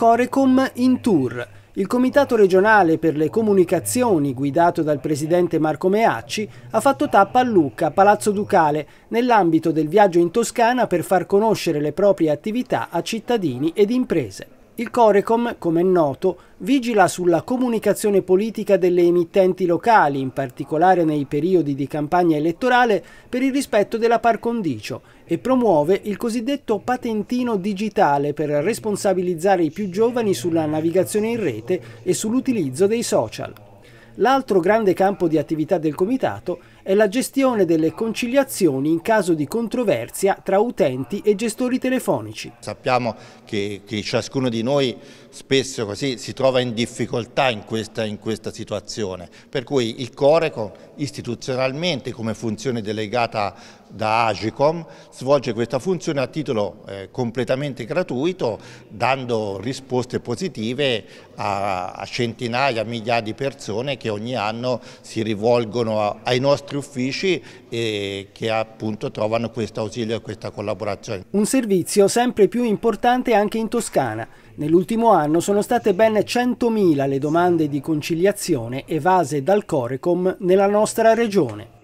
Corecom in tour. Il Comitato regionale per le comunicazioni, guidato dal presidente Marco Meacci, ha fatto tappa a Lucca, Palazzo Ducale, nell'ambito del viaggio in Toscana per far conoscere le proprie attività a cittadini ed imprese. Il Corecom, come è noto, vigila sulla comunicazione politica delle emittenti locali, in particolare nei periodi di campagna elettorale, per il rispetto della par condicio e promuove il cosiddetto patentino digitale per responsabilizzare i più giovani sulla navigazione in rete e sull'utilizzo dei social. L'altro grande campo di attività del Comitato è la gestione delle conciliazioni in caso di controversia tra utenti e gestori telefonici. Sappiamo che, che ciascuno di noi spesso così si trova in difficoltà in questa, in questa situazione, per cui il Coreco istituzionalmente come funzione delegata da Agicom svolge questa funzione a titolo eh, completamente gratuito dando risposte positive a, a, centinaia, migliaia di persone che ogni anno si rivolgono a, ai nostri uffici e che appunto trovano questo ausilio e questa collaborazione. Un servizio sempre più importante anche in Toscana Nell'ultimo anno sono state ben 100.000 le domande di conciliazione evase dal Corecom nella nostra regione.